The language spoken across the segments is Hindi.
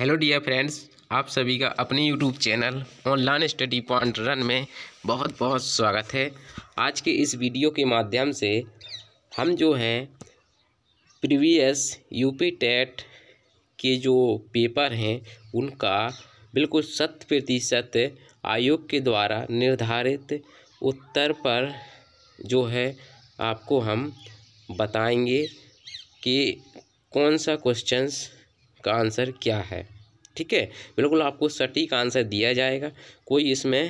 हेलो डियर फ्रेंड्स आप सभी का अपने YouTube channel online study point रन में बहुत बहुत स्वागत है आज के इस वीडियो के माध्यम से हम जो हैं प्रीवियस यूपी टेट के जो पेपर हैं उनका बिल्कुल शत प्रतिशत आयोग के द्वारा निर्धारित उत्तर पर जो है आपको हम बताएंगे कि कौन सा क्वेश्चंस का आंसर क्या है ठीक है बिल्कुल आपको सटीक आंसर दिया जाएगा कोई इसमें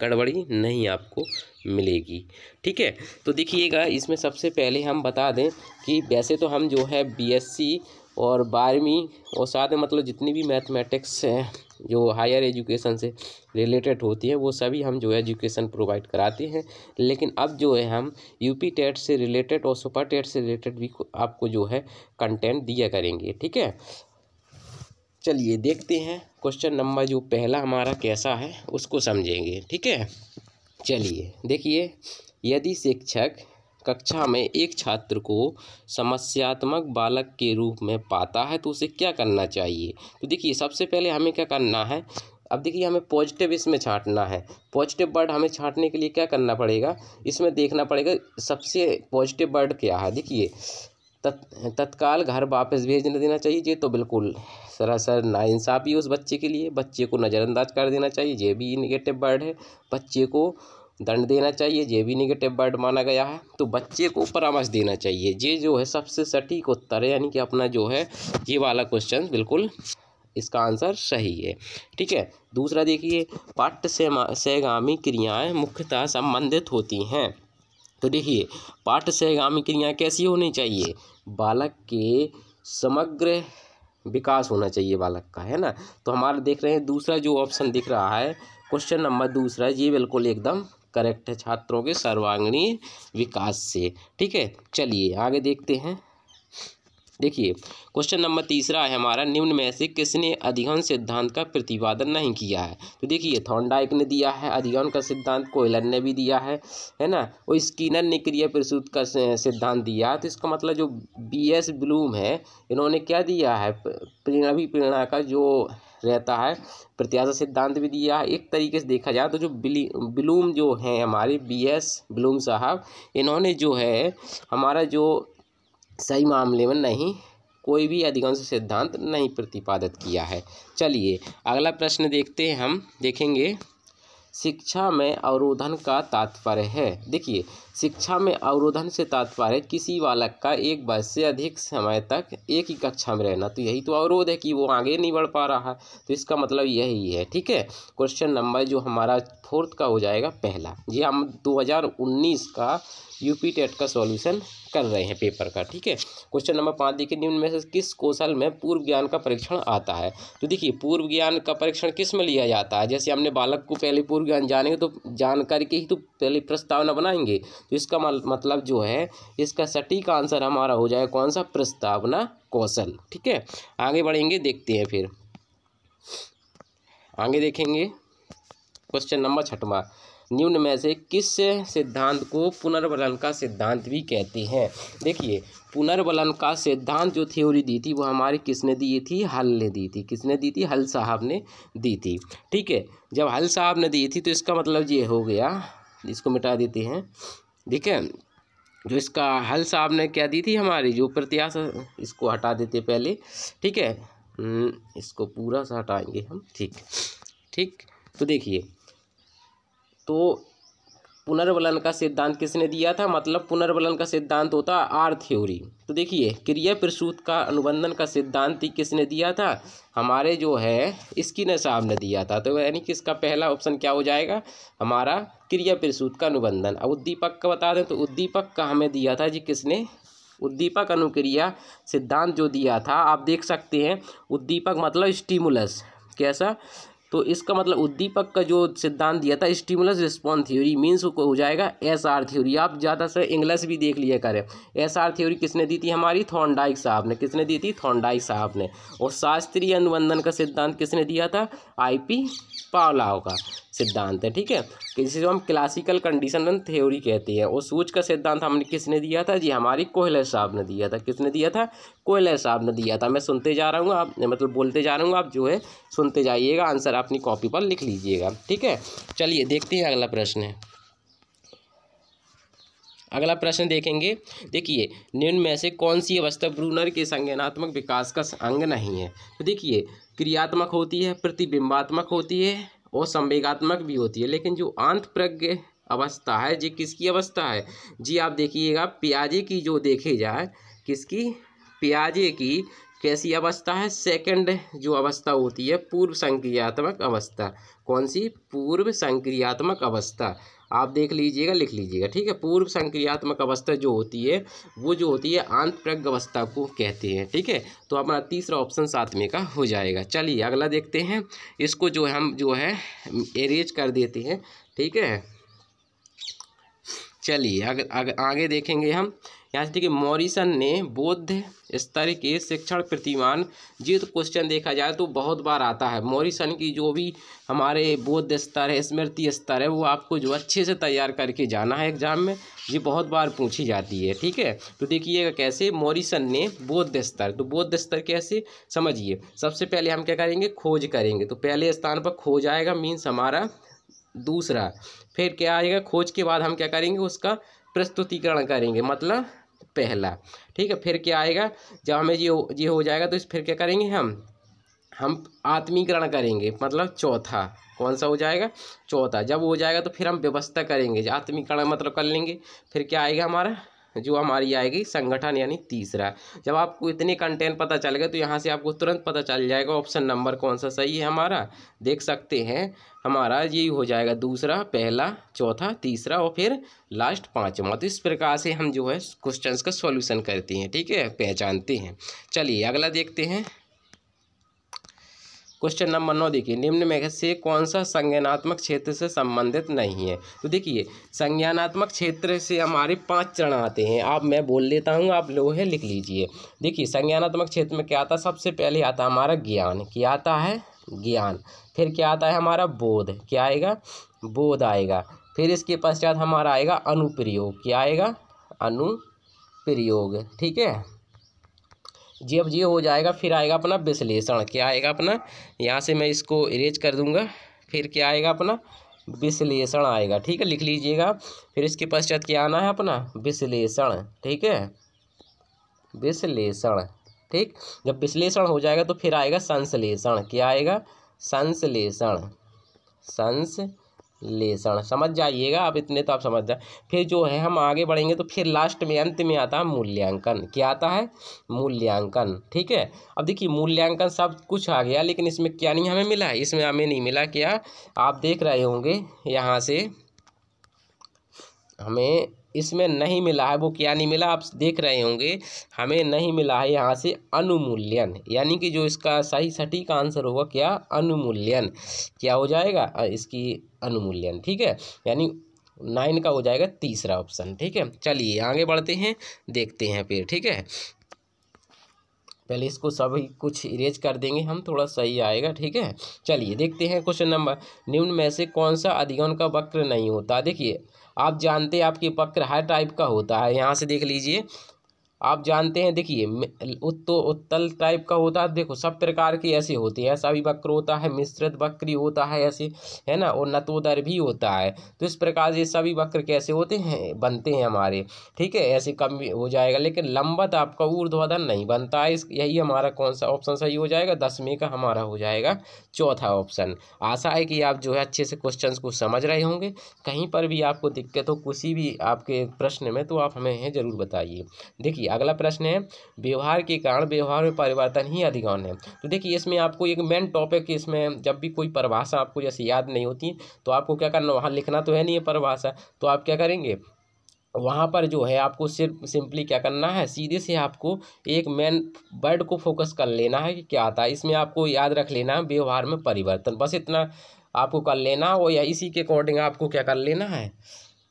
गड़बड़ी नहीं आपको मिलेगी ठीक है तो देखिएगा इसमें सबसे पहले हम बता दें कि वैसे तो हम जो है बीएससी और बारहवीं और साथ में मतलब जितनी भी मैथमेटिक्स हैं जो हायर एजुकेशन से रिलेटेड होती है वो सभी हम जो है एजुकेशन प्रोवाइड कराते हैं लेकिन अब जो है हम यूपी टेट से रिलेटेड और सुपर टेट से रिलेटेड भी आपको जो है कंटेंट दिया करेंगे ठीक है चलिए देखते हैं क्वेश्चन नंबर जो पहला हमारा कैसा है उसको समझेंगे ठीक है चलिए देखिए यदि शिक्षक कक्षा में एक छात्र को समस्यात्मक बालक के रूप में पाता है तो उसे क्या करना चाहिए तो देखिए सबसे पहले हमें क्या करना है अब देखिए हमें पॉजिटिव इसमें छांटना है पॉजिटिव वर्ड हमें छांटने के लिए क्या करना पड़ेगा इसमें देखना पड़ेगा सबसे पॉजिटिव वर्ड क्या है देखिए तत् तत्काल घर वापस भेज देना चाहिए तो बिल्कुल सरासर नाइंसाफ़ी उस बच्चे के लिए बच्चे को नज़रअंदाज कर देना चाहिए ये भी निगेटिव वर्ड है बच्चे को दंड देना चाहिए ये भी निगेटिव वर्ड माना गया है तो बच्चे को परामर्श देना चाहिए ये जो है सबसे सटीक उत्तर है यानी कि अपना जो है ये वाला क्वेश्चन बिल्कुल इसका आंसर सही है ठीक है दूसरा देखिए पाठ्य सहगामी क्रियाएँ मुख्यतः संबंधित होती हैं तो देखिए पाठ सहगामी क्रियाएँ कैसी होनी चाहिए बालक के समग्र विकास होना चाहिए बालक का है ना तो हमारा देख रहे हैं दूसरा जो ऑप्शन दिख रहा है क्वेश्चन नंबर दूसरा ये बिल्कुल एकदम करेक्ट है छात्रों के सर्वांगीण विकास से ठीक है चलिए आगे देखते हैं देखिए क्वेश्चन नंबर तीसरा है हमारा निम्न में से किसने अधिगम सिद्धांत का प्रतिपादन नहीं किया है तो देखिए थॉन्डाइक ने दिया है अधिगम का सिद्धांत कोयलर ने भी दिया है है ना और स्कीनर ने क्रिया प्रसूत का सिद्धांत दिया तो इसका मतलब जो बी एस ब्लूम है इन्होंने क्या दिया है प्रेरणा भी प्रेरणा का जो रहता है प्रत्याशा सिद्धांत भी दिया है एक तरीके से देखा जाए तो जो बिली ब्लूम जो हैं हमारे बी एस ब्लूम साहब इन्होंने जो है हमारा जो सही मामले में नहीं कोई भी अधिकांश सिद्धांत नहीं प्रतिपादित किया है चलिए अगला प्रश्न देखते हैं हम देखेंगे शिक्षा में अवरोधन का तात्पर्य है देखिए शिक्षा में अवरोधन से तात्पर्य किसी बालक का एक वर्ष से अधिक समय तक एक ही कक्षा में रहना तो यही तो अवरोध है कि वो आगे नहीं बढ़ पा रहा है तो इसका मतलब यही है ठीक है क्वेश्चन नंबर जो हमारा फोर्थ का हो जाएगा पहला ये हम 2019 का यूपी टेट का सॉल्यूशन कर रहे हैं पेपर का ठीक है क्वेश्चन नंबर पाँच देखिए निम्न में से किस कौशल में पूर्व ज्ञान का परीक्षण आता है तो देखिए पूर्व ज्ञान का परीक्षण किस में लिया जाता है जैसे हमने बालक को पहले पूर्व पूर्व ज्ञान जानेंगे तो जानकारी के ही तो पहले प्रस्तावना बनाएंगे तो इसका मतलब जो है इसका सटीक आंसर हमारा हो जाए कौन सा प्रस्तावना कौशल ठीक है आगे बढ़ेंगे देखते हैं फिर आगे देखेंगे क्वेश्चन नंबर छठवा निम्न में से किस सिद्धांत को पुनर्वलन का सिद्धांत भी कहते हैं देखिए पुनर्वलन का सिद्धांत जो थ्योरी दी थी वो हमारे किसने दी थी हल ने दी थी किसने दी थी हल साहब ने दी थी ठीक है जब हल साहब ने दी थी तो इसका मतलब ये हो गया इसको मिटा देते हैं ठीक है जो इसका हल साहब ने क्या दी थी हमारी जो प्रत्यास इसको हटा देते पहले ठीक है हम्म, इसको पूरा सा हटाएंगे हम ठीक ठीक तो देखिए तो पुनर्वलन का सिद्धांत किसने दिया था मतलब पुनर्वलन का सिद्धांत होता आर थ्योरी तो देखिए क्रिया प्रसूत का अनुबंधन का सिद्धांत किसने दिया था हमारे जो है ने साहब ने दिया था तो यानी कि इसका पहला ऑप्शन क्या हो जाएगा हमारा क्रिया प्रसूत का अनुबंधन अब उद्दीपक का बता दें तो उद्दीपक का हमें दिया था जी किसने उद्दीपक अनुक्रिया सिद्धांत जो दिया था आप देख सकते हैं उद्दीपक मतलब स्टीमुलस कैसा तो इसका मतलब उद्दीपक का जो सिद्धांत दिया था स्टिमुलस रिस्पॉन्स थ्योरी मीन्स हो जाएगा एस आर थ्योरी आप ज़्यादा से इंग्लिश भी देख लिया करें एस आर थ्योरी किसने दी थी हमारी थॉन्डाइक साहब ने किसने दी थी थॉन्डाइक साहब ने और शास्त्रीय अनुबंधन का सिद्धांत किसने दिया था आई पी निष्पावला होगा सिद्धांत है ठीक है को हम क्लासिकल कंडीशन थ्योरी कहते हैं और सूच का सिद्धांत हमने किसने दिया था जी हमारी कोयला साहब ने दिया था किसने दिया था कोहला साहब ने दिया था मैं सुनते जा रहा हूँ आप मतलब बोलते जा रहा हूँ आप जो है सुनते जाइएगा आंसर अपनी कॉपी पर लिख लीजिएगा ठीक है चलिए देखते हैं अगला प्रश्न है अगला प्रश्न देखेंगे देखिए निम्न में से कौन सी अवस्था ब्रूनर के संज्ञानात्मक विकास का अंग नहीं है तो देखिए क्रियात्मक होती है प्रतिबिंबात्मक होती है और संवेगात्मक भी होती है लेकिन जो आंत प्रज्ञ अवस्था है जी किसकी अवस्था है जी आप देखिएगा प्याजे की जो देखी जाए किसकी प्याजे की कैसी अवस्था है सेकंड जो अवस्था होती है पूर्व संक्रियात्मक अवस्था कौन सी पूर्व संक्रियात्मक अवस्था आप देख लीजिएगा लिख लीजिएगा ठीक है पूर्व संक्रियात्मक अवस्था जो होती है वो जो होती है प्रज्ञ अवस्था को कहते हैं ठीक है तो हमारा तीसरा ऑप्शन साथ में का हो जाएगा चलिए अगला देखते हैं इसको जो हम जो है एरेज कर देते हैं ठीक है चलिए अगर आगे देखेंगे हम यहाँ से देखिए मॉरिसन ने बौद्ध स्तर के शिक्षण प्रतिमान ये तो क्वेश्चन देखा जाए तो बहुत बार आता है मॉरिसन की जो भी हमारे बौद्ध स्तर है स्मृति स्तर है वो आपको जो अच्छे से तैयार करके जाना है एग्जाम में ये बहुत बार पूछी जाती है ठीक है तो देखिएगा कैसे मॉरिसन ने बौद्ध स्तर तो बौद्ध स्तर कैसे समझिए सबसे पहले हम क्या करेंगे खोज करेंगे तो पहले स्थान पर खोज आएगा मीन्स हमारा दूसरा फिर क्या आएगा खोज के बाद हम क्या करेंगे उसका प्रस्तुतिकरण करेंगे मतलब पहला ठीक है फिर क्या आएगा जब हमें ये ये हो जाएगा तो इस फिर क्या करेंगे हम हम आत्मीकरण करेंगे मतलब चौथा कौन सा हो जाएगा चौथा जब हो जाएगा तो फिर हम व्यवस्था करेंगे आत्मीकरण मतलब कर लेंगे फिर क्या आएगा हमारा जो हमारी आएगी संगठन यानी तीसरा जब आपको इतने कंटेंट पता चल गए तो यहाँ से आपको तुरंत पता चल जाएगा ऑप्शन नंबर कौन सा सही है हमारा देख सकते हैं हमारा ये हो जाएगा दूसरा पहला चौथा तीसरा और फिर लास्ट पाँचवा तो इस प्रकार से हम जो है क्वेश्चंस का सॉल्यूशन करते हैं ठीक है पहचानते हैं चलिए अगला देखते हैं क्वेश्चन नंबर नौ देखिए निम्न में से कौन सा संज्ञानात्मक क्षेत्र से संबंधित नहीं है तो देखिए संज्ञानात्मक क्षेत्र से हमारे पांच चरण आते हैं आप मैं बोल लेता हूँ आप लोग है लिख लीजिए देखिए संज्ञानात्मक क्षेत्र में क्या आता है सबसे पहले आता है हमारा ज्ञान क्या आता है ज्ञान फिर क्या आता है हमारा बोध क्या आएगा बोध आएगा फिर इसके पश्चात हमारा आएगा अनुप्रयोग क्या आएगा अनुप्रयोग ठीक है जब ये हो जाएगा फिर आएगा अपना विश्लेषण क्या आएगा अपना यहाँ से मैं इसको इरेज कर दूँगा फिर क्या आएगा अपना विश्लेषण आएगा ठीक है लिख लीजिएगा फिर इसके पश्चात क्या आना है अपना विश्लेषण ठीक है विश्लेषण ठीक जब विश्लेषण हो जाएगा तो फिर आएगा संश्लेषण क्या आएगा संश्लेषण संस लेसण समझ जाइएगा आप इतने तो आप समझ जाए फिर जो है हम आगे बढ़ेंगे तो फिर लास्ट में अंत में आता है मूल्यांकन क्या आता है मूल्यांकन ठीक है अब देखिए मूल्यांकन सब कुछ आ गया लेकिन इसमें क्या नहीं हमें मिला है इसमें हमें नहीं मिला क्या आप देख रहे होंगे यहाँ से हमें इसमें नहीं मिला है वो क्या नहीं मिला आप देख रहे होंगे हमें नहीं मिला है यहाँ से अनुमूल्यन यानी कि जो इसका सही सटीक आंसर होगा क्या अनुमूल्यन क्या हो जाएगा इसकी अनुमूल्यन ठीक है यानी नाइन का हो जाएगा तीसरा ऑप्शन ठीक है चलिए आगे बढ़ते हैं देखते हैं फिर ठीक है पहले इसको सभी कुछ इरेज कर देंगे हम थोड़ा सही आएगा ठीक है चलिए देखते हैं क्वेश्चन नंबर निम्न में से कौन सा अधिगम का वक्र नहीं होता देखिए आप जानते हैं आपके वक्र हर टाइप का होता है यहाँ से देख लीजिए आप जानते हैं देखिए उत्तो उत्तल टाइप का होता है देखो सब प्रकार के ऐसे होते हैं ऐसा भी वक्र होता है मिश्रित वक्री होता है ऐसे है ना और नतोदर भी होता है तो इस प्रकार से सभी वक्र कैसे होते हैं बनते हैं हमारे ठीक है ऐसे कम भी हो जाएगा लेकिन लंबत आपका ऊर्ध्वाधर नहीं बनता है यही हमारा कौन सा ऑप्शन सही हो जाएगा दसवें का हमारा हो जाएगा चौथा ऑप्शन आशा है कि आप जो है अच्छे से क्वेश्चन को समझ रहे होंगे कहीं पर भी आपको दिक्कत हो किसी भी आपके प्रश्न में तो आप हमें ज़रूर बताइए देखिए अगला प्रश्न है व्यवहार के कारण व्यवहार में परिवर्तन ही अधिगौन है तो देखिए इसमें आपको एक मेन टॉपिक इसमें जब भी कोई परिभाषा आपको जैसे याद नहीं होती तो आपको क्या करना वहाँ लिखना तो है नहीं है परिभाषा तो आप क्या करेंगे वहाँ पर जो है आपको सिर्फ सिंपली क्या करना है सीधे से आपको एक मेन वर्ड को फोकस कर लेना है कि क्या आता है इसमें आपको याद रख लेना है व्यवहार में परिवर्तन बस इतना आपको कर लेना और या इसी के अकॉर्डिंग आपको क्या कर लेना है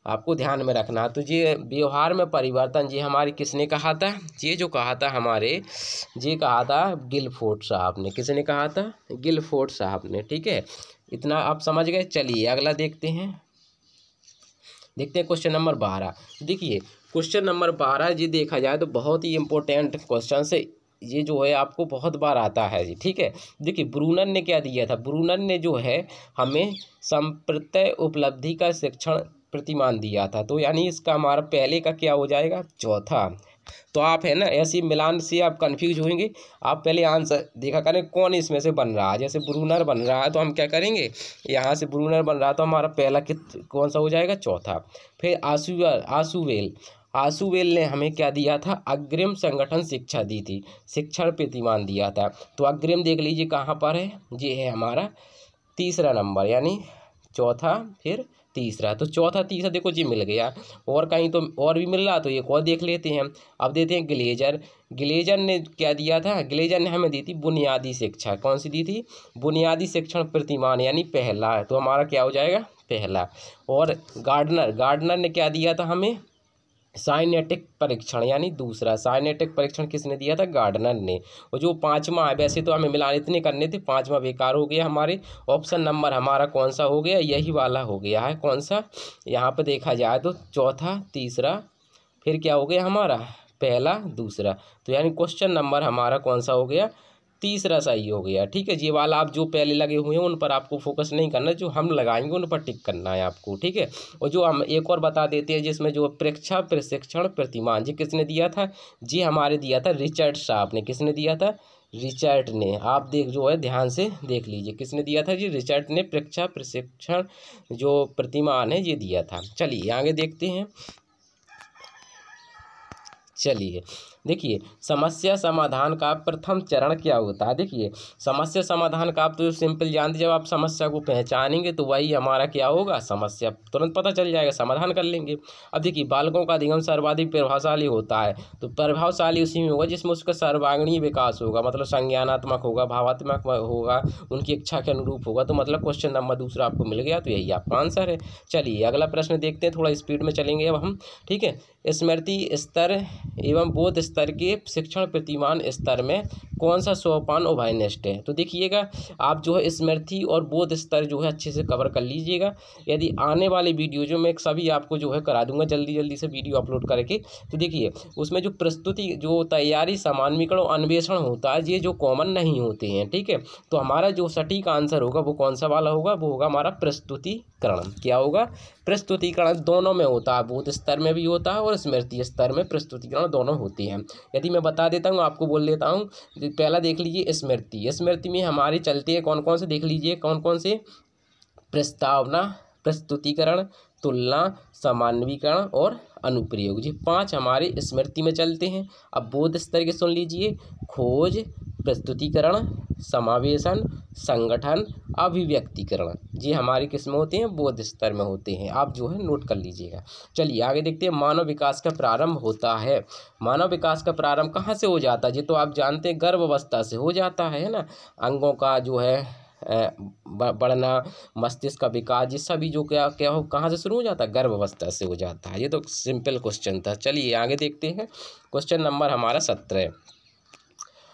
आपको ध्यान में रखना तो ये व्यवहार में परिवर्तन जी हमारे किसने कहा था ये जो कहा था हमारे ये कहा था गिलफोर्ड साहब ने किसने कहा था गिलफोर्ड साहब ने ठीक है इतना आप समझ गए चलिए अगला देखते हैं देखते हैं क्वेश्चन नंबर बारह देखिए क्वेश्चन नंबर बारह जी देखा जाए तो बहुत ही इम्पोर्टेंट क्वेश्चन से ये जो है आपको बहुत बार आता है जी ठीक है देखिए ब्रूनन ने क्या दिया था ब्रूनन ने जो है हमें संप्रत्यय उपलब्धि का शिक्षण प्रतिमान दिया था तो यानी इसका हमारा पहले का क्या हो जाएगा चौथा तो आप है ना ऐसी मिलान से आप कंफ्यूज होंगे आप पहले आंसर देखा करें कौन इसमें से बन रहा है जैसे ब्रूनर बन रहा है तो हम क्या करेंगे यहाँ से ब्रूनर बन रहा है तो हमारा पहला कित कौन सा हो जाएगा चौथा फिर आसूवेल आसूवेल आसूवेल ने हमें क्या दिया था अग्रिम संगठन शिक्षा दी थी शिक्षण प्रतिमान दिया था तो अग्रिम देख लीजिए कहाँ पर है ये है हमारा तीसरा नंबर यानी चौथा फिर तीसरा तो चौथा तीसरा देखो जी मिल गया और कहीं तो और भी मिल रहा तो एक और देख लेते हैं अब देते हैं ग्लेजर ग्लेजर ने क्या दिया था ग्लेजर ने हमें दी थी बुनियादी शिक्षा कौन सी दी थी बुनियादी शिक्षण प्रतिमान यानी पहला तो हमारा क्या हो जाएगा पहला और गार्डनर गार्डनर ने क्या दिया था हमें साइनेटिक परीक्षण यानी दूसरा साइनेटिक परीक्षण किसने दिया था गार्डनर ने और जो पाँचवा है वैसे तो हमें मिलान इतने करने थे पाँचवा बेकार हो गया हमारे ऑप्शन नंबर हमारा कौन सा हो गया यही वाला हो गया है कौन सा यहाँ पर देखा जाए तो चौथा तीसरा फिर क्या हो गया हमारा पहला दूसरा तो यानी क्वेश्चन नंबर हमारा कौन सा हो गया तीसरा सही हो गया ठीक है ये वाला आप जो पहले लगे हुए हैं उन पर आपको फोकस नहीं करना जो हम लगाएंगे उन पर टिक करना है आपको ठीक है और जो हम एक और बता देते हैं जिसमें जो प्रेक्षा प्रशिक्षण प्रतिमान जी किसने दिया था जी हमारे दिया था रिचर्ड साहब ने किसने दिया था रिचर्ड ने आप देख जो है ध्यान से देख लीजिए किसने दिया था जी रिचर्ड ने प्रेक्षा प्रशिक्षण जो प्रतिमान है ये दिया था चलिए आगे देखते हैं चलिए देखिए समस्या समाधान का प्रथम चरण क्या होता है देखिए समस्या समाधान का आप तो सिंपल जानते जब आप समस्या को पहचानेंगे तो वही हमारा क्या होगा समस्या तुरंत पता चल जाएगा समाधान कर लेंगे अब देखिए बालकों का अधिगम सर्वाधिक प्रभावशाली होता है तो प्रभावशाली उसी में होगा जिसमें उसका सर्वांगीण विकास होगा मतलब संज्ञानात्मक होगा भावात्मक होगा उनकी इच्छा के अनुरूप होगा तो मतलब क्वेश्चन नंबर दूसरा आपको मिल गया तो यही आपका आंसर है चलिए अगला प्रश्न देखते हैं थोड़ा स्पीड में चलेंगे अब हम ठीक है स्मृति स्तर एवं बोध स्तर के शिक्षण प्रतिमान स्तर में कौन सा सोपान उभयनिष्ठ है तो देखिएगा आप जो है स्मृति और बोध स्तर जो है अच्छे से कवर कर लीजिएगा यदि आने वाले वीडियो जो मैं सभी आपको जो है करा दूंगा जल्दी जल्दी से वीडियो अपलोड करके तो देखिए उसमें जो प्रस्तुति जो तैयारी सामान्यकरण और अन्वेषण होता है ये जो कॉमन नहीं होते हैं ठीक है तो हमारा जो सटीक आंसर होगा वो कौन सा वाला होगा वो होगा हमारा प्रस्तुतिकरण क्या होगा प्रस्तुतिकरण दोनों में होता है बोध स्तर में भी होता है और स्मृति स्तर में प्रस्तुतिकरण दोनों होती हैं हैं यदि मैं बता देता हूँ आपको बोल देता हूँ पहला देख लीजिए स्मृति स्मृति में हमारे चलते हैं कौन कौन से देख लीजिए कौन कौन से प्रस्तावना प्रस्तुतिकरण तुलना सामान्वीकरण और अनुप्रयोग जी पाँच हमारे स्मृति में चलते हैं अब बोध स्तर के सुन लीजिए खोज प्रस्तुतिकरण समावेशन संगठन अभिव्यक्तिकरण ये हमारे में होते हैं बोध स्तर में होते हैं आप जो है नोट कर लीजिएगा चलिए आगे देखते हैं मानव विकास का प्रारंभ होता है मानव विकास का प्रारंभ कहाँ से हो जाता है ये तो आप जानते हैं गर्भ अवस्था से हो जाता है ना अंगों का जो है बढ़ना मस्तिष्क का विकास ये सभी जो क्या क्या हो कहाँ से शुरू हो जाता है गर्भावस्था से हो जाता है ये तो सिंपल क्वेश्चन था चलिए आगे देखते हैं क्वेश्चन नंबर हमारा सत्रह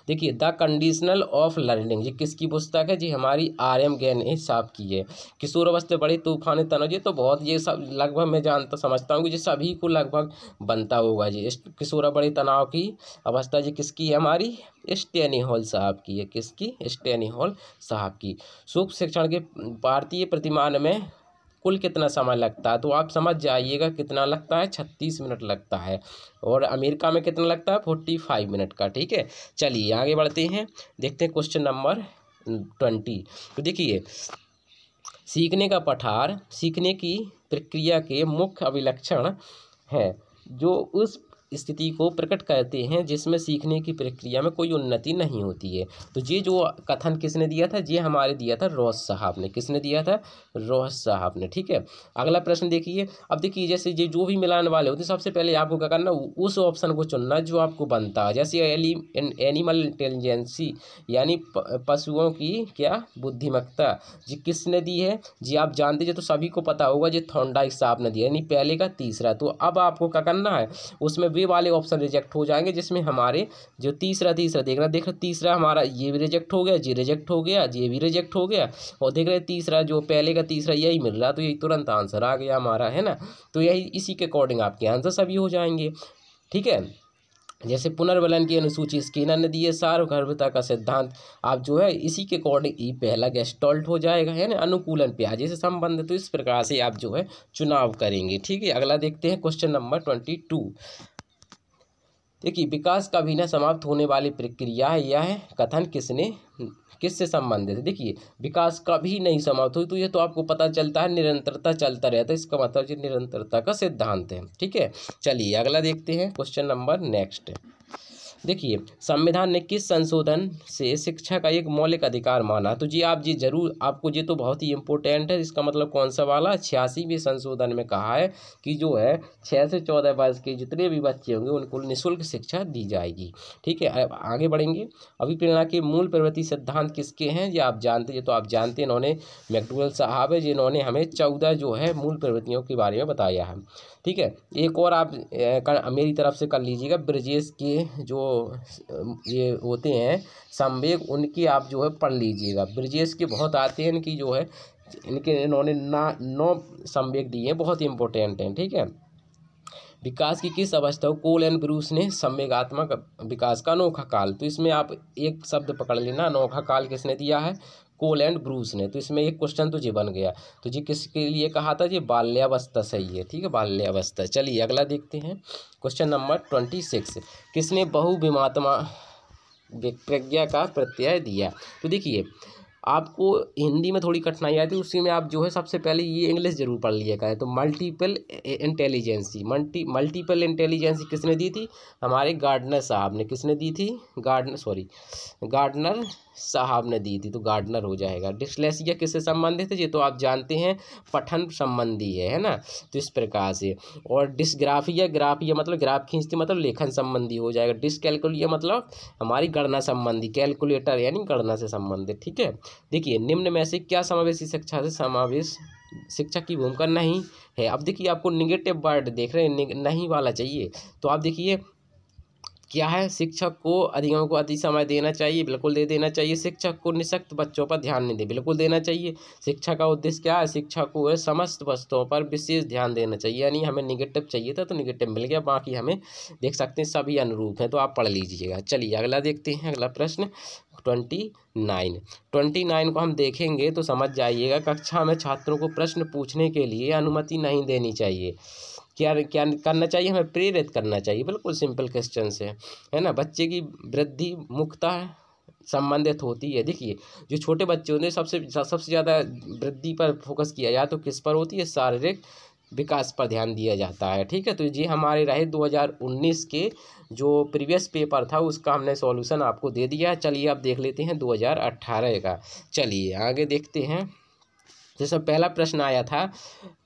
देखिए द कंडीशनल ऑफ लर्निंग ये किसकी पुस्तक है जी हमारी आर एम ने साहब की है किशोर अवस्था बड़े तूफान तनोज तो बहुत ये सब लगभग मैं जानता समझता हूँ कि ये सभी को लगभग बनता होगा जी किशोरा बड़े तनाव की अवस्था जी किसकी है हमारी स्टेनी हॉल साहब की है किसकी स्टेनी हॉल साहब की सूक्ष्म शिक्षण के भारतीय प्रतिमान में कुल कितना समय लगता है तो आप समझ जाइएगा कितना लगता है छत्तीस मिनट लगता है और अमेरिका में कितना लगता है फोर्टी फाइव मिनट का ठीक है चलिए आगे बढ़ते हैं देखते हैं क्वेश्चन नंबर ट्वेंटी तो देखिए सीखने का पठार सीखने की प्रक्रिया के मुख्य अभिलक्षण हैं जो उस स्थिति को प्रकट करते हैं जिसमें सीखने की प्रक्रिया में कोई उन्नति नहीं होती है तो ये जो कथन किसने दिया था ये हमारे दिया था रोहस साहब ने किसने दिया था रोहस साहब ने ठीक है अगला प्रश्न देखिए अब देखिए जैसे ये जो भी मिलान वाले होते सबसे पहले आपको क्या करना उस ऑप्शन को चुनना जो आपको बनता है जैसे एली एनिमल इंटेलिजेंसी यानी पशुओं की क्या बुद्धिमत्ता जी किसने दी है जी आप जानते जो तो सभी को पता होगा जी थोंडाइक साहब ने दिया यानी पहले का तीसरा तो अब आपको क्या करना है उसमें वे ये वाले ऑप्शन रिजेक्ट हो जाएंगे जिसमें हमारे जो तीसरा तीसरा देख रहे देख रहे तीसरा हमारा ये भी रिजेक्ट हो गया जी रिजेक्ट हो गया ये भी रिजेक्ट हो गया और देख रहे तीसरा जो पहले का तीसरा यही मिल रहा तो यही तुरंत आंसर आ गया हमारा है ना तो यही इसी के अकॉर्डिंग आपके आंसर सभी हो जाएंगे ठीक है जैसे पुनर्वलन की अनुसूची स्कीनर ने दी है सार्वगर्भता का सिद्धांत आप जो है इसी के अकॉर्डिंग ई पहला गेस्टॉल्ट हो जाएगा है ना अनुकूलन प्याजे से संबंध तो इस प्रकार से आप जो है चुनाव करेंगे ठीक है अगला देखते हैं क्वेश्चन नंबर ट्वेंटी टू देखिए विकास का भी ना समाप्त होने वाली प्रक्रिया है यह है कथन किसने किससे संबंधित है देखिए विकास कभी नहीं समाप्त हुई तो ये तो आपको पता चलता है निरंतरता चलता रहता है इसका मतलब ये निरंतरता का सिद्धांत है ठीक है चलिए अगला देखते हैं क्वेश्चन नंबर नेक्स्ट देखिए संविधान ने किस संशोधन से शिक्षा का एक मौलिक अधिकार माना तो जी आप जी जरूर आपको ये तो बहुत ही इम्पोर्टेंट है इसका मतलब कौन सा वाला छियासीवें संशोधन में कहा है कि जो है छः से चौदह वर्ष के जितने भी बच्चे होंगे उनको निःशुल्क शिक्षा दी जाएगी ठीक है आगे बढ़ेंगे अभी प्रेरणा के मूल प्रवृत्ति सिद्धांत किसके हैं ये आप जानते ये तो आप जानते हैं इन्होंने मैकडूल साहब है जिन्होंने हमें चौदह जो है मूल प्रवृत्तियों के बारे में बताया है ठीक है एक और आप कर, मेरी तरफ से कर लीजिएगा ब्रजेश के जो ये होते हैं संवेग उनकी आप जो है पढ़ लीजिएगा ब्रजेश के बहुत आते हैं इनकी जो है इनके इन्होंने ना नौ संवेग दिए हैं बहुत इंपॉर्टेंट हैं ठीक है विकास की किस अवस्था को कोल एंड ब्रूस ने संवेगात्मक विकास का अनोखा काल तो इसमें आप एक शब्द पकड़ लेना अनोखा काल किसने दिया है कोल एंड ब्रूस ने तो इसमें एक क्वेश्चन तो जी बन गया तो जी किसके लिए कहा था जी बाल्यावस्था सही है ठीक है बाल्यावस्था चलिए अगला देखते हैं क्वेश्चन नंबर ट्वेंटी सिक्स किसने बहुविमात्मा प्रज्ञा का प्रत्यय दिया तो देखिए आपको हिंदी में थोड़ी कठिनाई आती है उसी में आप जो है सबसे पहले ये इंग्लिश जरूर पढ़ लिया करें तो multiple intelligence multi multiple intelligence किसने दी थी हमारे गार्डनर साहब ने किसने दी थी गार्डनर सॉरी गार्डनर साहब ने दी थी तो गार्डनर हो जाएगा डिस्लेसिया किससे संबंधित है ये तो आप जानते हैं पठन संबंधी है है ना तो इस प्रकार से और डिस्ग्राफिया ग्राफिया मतलब ग्राफ खींचती मतलब लेखन संबंधी हो जाएगा डिसकैलकुलिया मतलब हमारी गणना संबंधी कैलकुलेटर यानी गणना से संबंधित ठीक है देखिए निम्न में से क्या समावेशी शिक्षा से समावेश शिक्षा की भूमिका नहीं है अब देखिए आपको निगेटिव वर्ड देख रहे हैं नहीं वाला चाहिए तो आप देखिए क्या है शिक्षक को अधिगम को अधिक समय देना चाहिए बिल्कुल दे देना चाहिए शिक्षक को निशक्त बच्चों पर ध्यान नहीं दे बिल्कुल देना चाहिए शिक्षा का उद्देश्य क्या है शिक्षा को समस्त वस्तुओं पर विशेष ध्यान देना चाहिए यानी हमें निगेटिव चाहिए था तो निगेटिव मिल गया बाकी हमें देख सकते हैं सभी अनुरूप हैं तो आप पढ़ लीजिएगा चलिए अगला देखते हैं अगला प्रश्न ट्वेंटी नाइन ट्वेंटी नाइन को हम देखेंगे तो समझ जाइएगा कक्षा में छात्रों को प्रश्न पूछने के लिए अनुमति नहीं देनी चाहिए क्या क्या करना चाहिए हमें प्रेरित करना चाहिए बिल्कुल सिंपल क्वेश्चन से है ना बच्चे की वृद्धि मुक्ता है संबंधित होती है देखिए जो छोटे बच्चे होते हैं सबसे सबसे ज़्यादा वृद्धि पर फोकस किया जाए तो किस पर होती है शारीरिक विकास पर ध्यान दिया जाता है ठीक है तो ये हमारे रहे 2019 के जो प्रीवियस पेपर था उसका हमने सॉल्यूशन आपको दे दिया चलिए आप देख लेते हैं 2018 का चलिए आगे देखते हैं जिसमें पहला प्रश्न आया था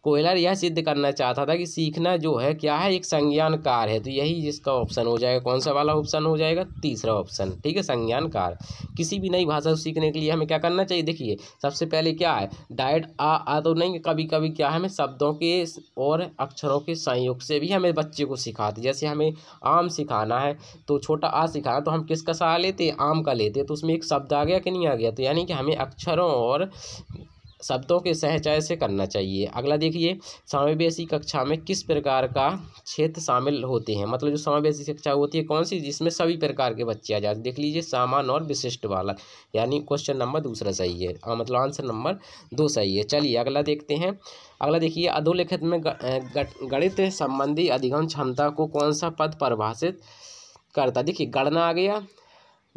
कोयलर यह सिद्ध करना चाहता था कि सीखना जो है क्या है एक संज्ञान कार है तो यही इसका ऑप्शन हो जाएगा कौन सा वाला ऑप्शन हो जाएगा तीसरा ऑप्शन ठीक है संज्ञान कार किसी भी नई भाषा को सीखने के लिए हमें क्या करना चाहिए देखिए सबसे पहले क्या है डायट आ आ तो नहीं कभी कभी क्या है हमें शब्दों के और अक्षरों के संयोग से भी हमें बच्चे को सिखाते जैसे हमें आम सिखाना है तो छोटा आ सिखाना तो हम किसका सहारा लेते आम का लेते तो उसमें एक शब्द आ गया कि नहीं आ गया तो यानी कि हमें अक्षरों और शब्दों के सहचय से करना चाहिए अगला देखिए समावेशी कक्षा में किस प्रकार का क्षेत्र शामिल होते हैं मतलब जो समावेशी कक्षा होती है कौन सी जिसमें सभी प्रकार के बच्चे आ जाते हैं देख लीजिए सामान्य और विशिष्ट बालक यानी क्वेश्चन नंबर दूसरा सही है आ, मतलब आंसर नंबर दो सही है चलिए अगला देखते हैं अगला देखिए अधोलेखित में गणित संबंधी अधिगम क्षमता को कौन सा पद परिभाषित करता देखिए गणना आ गया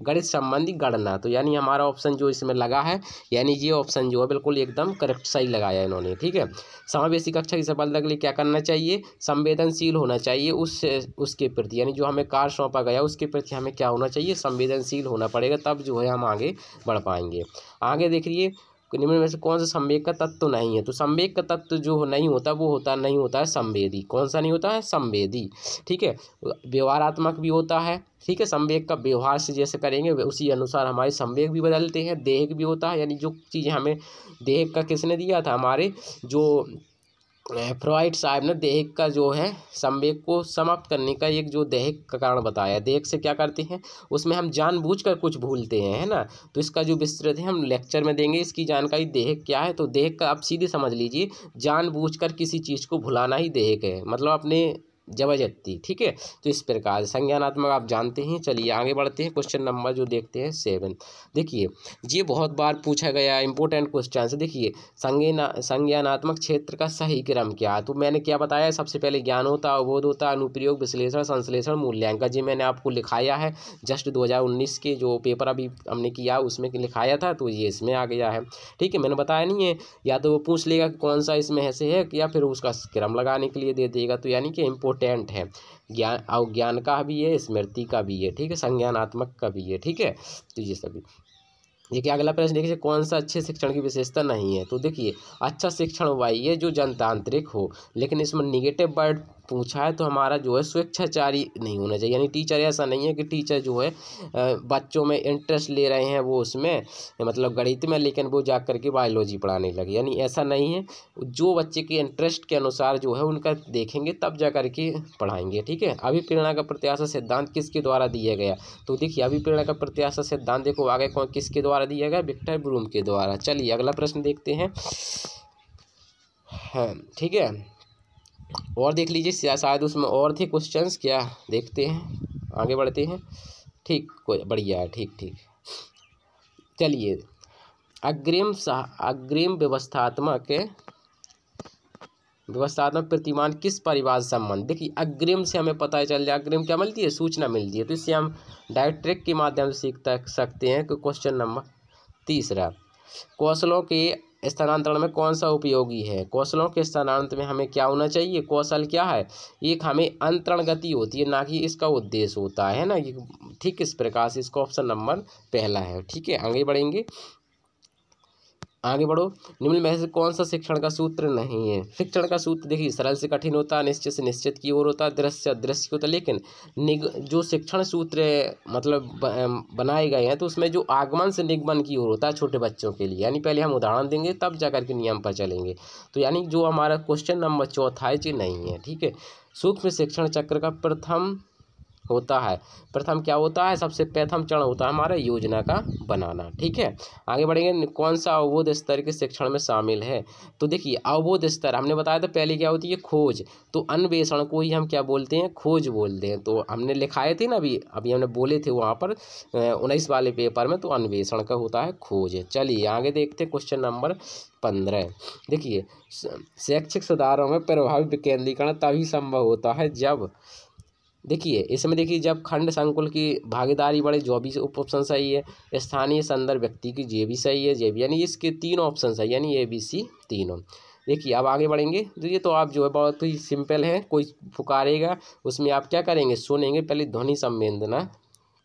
गणित संबंधी गणना तो यानी हमारा ऑप्शन जो इसमें लगा है यानी ये ऑप्शन जो है बिल्कुल एकदम करेक्ट सही लगाया इन्होंने ठीक है समावेशी कक्षा की सफलता के लिए क्या करना चाहिए संवेदनशील होना चाहिए उस उसके प्रति यानी जो हमें कार्य सौंपा गया उसके प्रति हमें क्या होना चाहिए संवेदनशील होना पड़ेगा तब जो है हम आगे बढ़ पाएंगे आगे देख लिए निम्न में से कौन सा संवेद का तत्व नहीं है तो संवेद का तत्व जो नहीं होता वो होता नहीं होता है संवेदी कौन सा नहीं होता है संवेदी ठीक है व्यवहारात्मक भी होता है ठीक है संवेग का व्यवहार से जैसे करेंगे उसी अनुसार हमारे संवेग भी बदलते हैं देहक भी होता है यानी जो चीज़ हमें देहक का किसने दिया था हमारे जो फ्रॉइड साहब ने देहक का जो है संवेग को समाप्त करने का एक जो देहक का कारण बताया देहक से क्या करते हैं उसमें हम जानबूझकर कुछ भूलते हैं है ना तो इसका जो विस्तृत है हम लेक्चर में देंगे इसकी जानकारी देहक क्या है तो देहक का आप सीधे समझ लीजिए जानबूझकर किसी चीज़ को भुलाना ही देहक है मतलब अपने जबरदस्ती ठीक है तो इस प्रकार संज्ञानात्मक आप जानते हैं चलिए आगे बढ़ते हैं क्वेश्चन नंबर जो देखते हैं सेवन देखिए ये बहुत बार पूछा गया इंपॉर्टेंट क्वेश्चन से देखिए संज्ञा संज्ञानात्मक क्षेत्र का सही क्रम क्या तो मैंने क्या बताया सबसे पहले ज्ञान होता अवबोध होता अनुप्रयोग विश्लेषण संश्लेषण मूल्यांकन जी मैंने आपको लिखाया है जस्ट दो के जो पेपर अभी हमने किया उसमें लिखाया था तो ये इसमें आ गया है ठीक है मैंने बताया नहीं है या तो वो पूछ लेगा कौन सा इसमें ऐसे है या फिर उसका क्रम लगाने के लिए दे देगा तो यानी कि इम्पोर्ट इम्पोर्टेंट है ज्ञान और ज्ञान का भी है स्मृति का भी है ठीक है संज्ञानात्मक का भी है ठीक है तो ये सभी देखिए अगला प्रश्न देखिए कौन सा अच्छे शिक्षण की विशेषता नहीं है तो देखिए अच्छा शिक्षण वही है जो जनतांत्रिक हो लेकिन इसमें निगेटिव वर्ड पूछा है तो हमारा जो है स्वेच्छाचारी नहीं होना चाहिए यानी टीचर ऐसा नहीं है कि टीचर जो है बच्चों में इंटरेस्ट ले रहे हैं वो उसमें मतलब गणित में लेकिन वो जा करके बायोलॉजी पढ़ाने लगे यानी ऐसा नहीं है जो बच्चे के इंटरेस्ट के अनुसार जो है उनका देखेंगे तब जा कर के पढ़ाएंगे ठीक है अभिप्रेरणा का प्रत्याशा सिद्धांत किसके द्वारा दिया गया तो देखिए अभिप्रेरणा का प्रत्याशा सिद्धांत देखो आगे कौन किसके द्वारा दिया गया विक्टर ब्रूम के द्वारा चलिए अगला प्रश्न देखते हैं हाँ, ठीक है और देख लीजिए शायद उसमें और थे क्वेश्चन क्या देखते हैं आगे बढ़ते हैं ठीक बढ़िया ठीक ठीक चलिए अग्रिम अग्रिम व्यवस्थात्मक व्यवस्थात्मक प्रतिमान किस से संबंध देखिए अग्रिम से हमें पता चल जाए अग्रिम क्या मिलती है सूचना मिलती है तो इससे हम डायरेक्ट ट्रिक के माध्यम से सीख सकते हैं कि क्वेश्चन नंबर तीसरा कौशलों के स्थानांतरण में कौन सा उपयोगी है कौशलों के स्थानांतरण में हमें क्या होना चाहिए कौशल क्या है एक हमें अंतरण गति होती है ना कि इसका उद्देश्य होता है ना ये ठीक इस प्रकार से इसका ऑप्शन नंबर पहला है ठीक है आगे बढ़ेंगे आगे बढ़ो निम्न में से कौन सा शिक्षण का सूत्र नहीं है शिक्षण का सूत्र देखिए सरल से कठिन होता है निश्चित से निश्चित की ओर होता है दृश्य दृश्य होता है लेकिन जो शिक्षण सूत्र मतलब बनाए गए हैं तो उसमें जो आगमन से निगमन की ओर होता है छोटे बच्चों के लिए यानी पहले हम उदाहरण देंगे तब जाकर के नियम पर चलेंगे तो यानी जो हमारा क्वेश्चन नंबर चौथा है जी नहीं है ठीक है सूक्ष्म शिक्षण चक्र का प्रथम होता है प्रथम क्या होता है सबसे प्रथम चरण होता है हमारा योजना का बनाना ठीक है आगे बढ़ेंगे कौन सा अवबोध स्तर के शिक्षण में शामिल है तो देखिए अवबोध स्तर हमने बताया था पहले क्या होती है खोज तो अन्वेषण को ही हम क्या बोलते हैं खोज बोलते हैं तो हमने लिखाए थे ना अभी अभी हमने बोले थे वहाँ पर उन्नीस वाले पेपर में तो अन्वेषण का होता है खोज चलिए आगे देखते क्वेश्चन नंबर पंद्रह देखिए शैक्षिक सुधारों में प्रभावी विकेंद्रीकरण तभी संभव होता है जब देखिए इसमें देखिए जब खंड संकुल की भागीदारी बढ़े जो भी उप ऑप्शन सही है स्थानीय संदर्भ व्यक्ति की जे भी सही है जे भी यानी इसके तीन ऑप्शन सही यानी ए बी सी तीनों देखिए अब आगे बढ़ेंगे तो ये तो आप जो है बहुत ही सिंपल है कोई पुकारेगा उसमें आप क्या करेंगे सुनेंगे पहले ध्वनि संवेदना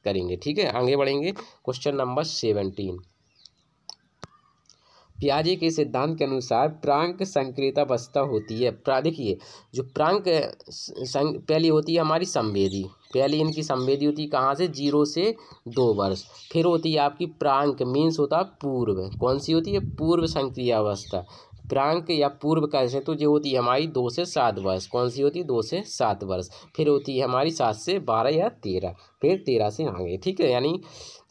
करेंगे ठीक है आगे बढ़ेंगे क्वेश्चन नंबर सेवनटीन प्याजे के सिद्धांत के अनुसार प्रांक संक्रियत अवस्था होती है प्रा देखिए जो प्रांक पहली होती है हमारी संवेदी पहली इनकी संवेदी होती है कहाँ से जीरो से दो वर्ष फिर होती है आपकी प्रांक मीन्स होता है पूर्व कौन सी होती है पूर्व संक्रिय अवस्था प्रांक या पूर्व कैसे तो जो होती है हमारी दो से सात वर्ष कौन सी होती है दो से सात वर्ष फिर होती है हमारी सात से बारह या तेरह फिर तेरह से आगे ठीक है यानी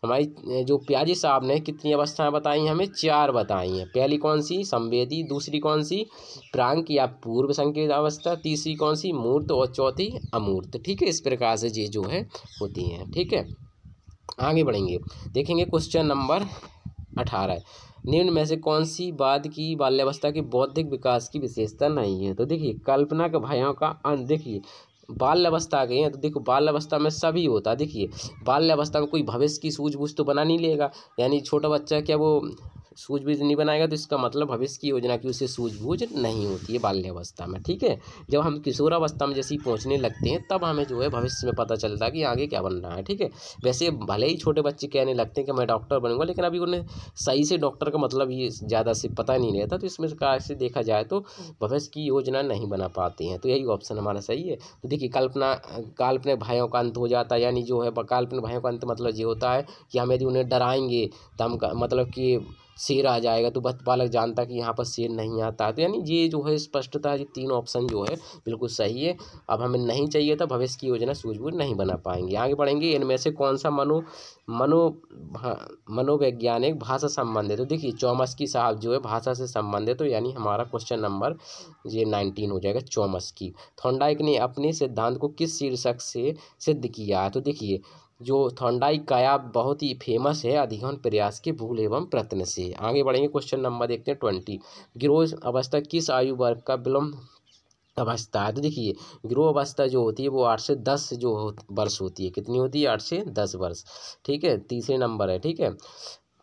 हमारी जो प्याजी साहब ने कितनी अवस्थाएं बताई हमें चार बताई हैं पहली कौन सी संवेदी दूसरी कौन सी प्रांग या पूर्व संकेत अवस्था तीसरी कौन सी मूर्त और चौथी अमूर्त ठीक है इस प्रकार से ये जो है होती हैं ठीक है आगे बढ़ेंगे देखेंगे क्वेश्चन नंबर अठारह निम्न में से कौन सी बाद की बाल्यावस्था के बौद्धिक विकास की विशेषता नहीं है तो देखिए कल्पना के भयों का अंत देखिए बाल्यावस्था आ गई है तो देखो बाल्यावस्था में सभी होता है देखिए बाल्यावस्था में कोई भविष्य की सूझबूझ तो बना नहीं लेगा यानी छोटा बच्चा क्या वो सूझबूझ नहीं बनाएगा तो इसका मतलब भविष्य की योजना की उसे सूझबूझ नहीं होती है बाल्यावस्था में ठीक है जब हम किशोरावस्था में जैसे पहुँचने लगते हैं तब हमें जो है भविष्य में पता चलता है कि आगे क्या बनना है ठीक है वैसे भले ही छोटे बच्चे कहने लगते हैं कि मैं डॉक्टर बनूंगा लेकिन अभी उन्हें सही से डॉक्टर का मतलब ये ज़्यादा से पता नहीं रहता तो इसमें प्रकार से देखा जाए तो भविष्य की योजना नहीं बना पाते हैं तो यही ऑप्शन हमारा सही है तो देखिए कल्पना काल्पनिक भाइयों का अंत हो जाता है यानी जो है काल्पनिक भाइयों का अंत मतलब ये होता है कि हम यदि उन्हें डराएंगे तो हम मतलब कि शेर आ जाएगा तो बस बालक जानता है कि यहाँ पर शेर नहीं आता तो यानी ये जो है स्पष्टता ये तीन ऑप्शन जो है बिल्कुल सही है अब हमें नहीं चाहिए था भविष्य की योजना सूझबूझ नहीं बना पाएंगे आगे बढ़ेंगे इनमें से कौन सा मनो मनो मनोवैज्ञानिक भाषा संबंधित तो देखिए चौमस्की साहब जो है भाषा से संबंधित तो यानी हमारा क्वेश्चन नंबर ये नाइनटीन हो जाएगा चौमस्की थोंडाइक ने अपने सिद्धांत को किस शीर्षक से सिद्ध किया है तो देखिए जो थंडाई काया बहुत ही फेमस है अधिगम प्रयास के भूल एवं प्रयत्न से आगे बढ़ेंगे क्वेश्चन नंबर देखते हैं ट्वेंटी गिरोह अवस्था किस आयु वर्ग का विलम्ब अवस्था है तो देखिए गिरोह अवस्था जो होती है वो आठ से दस जो वर्ष होती है कितनी होती है आठ से दस वर्ष ठीक है तीसरे नंबर है ठीक है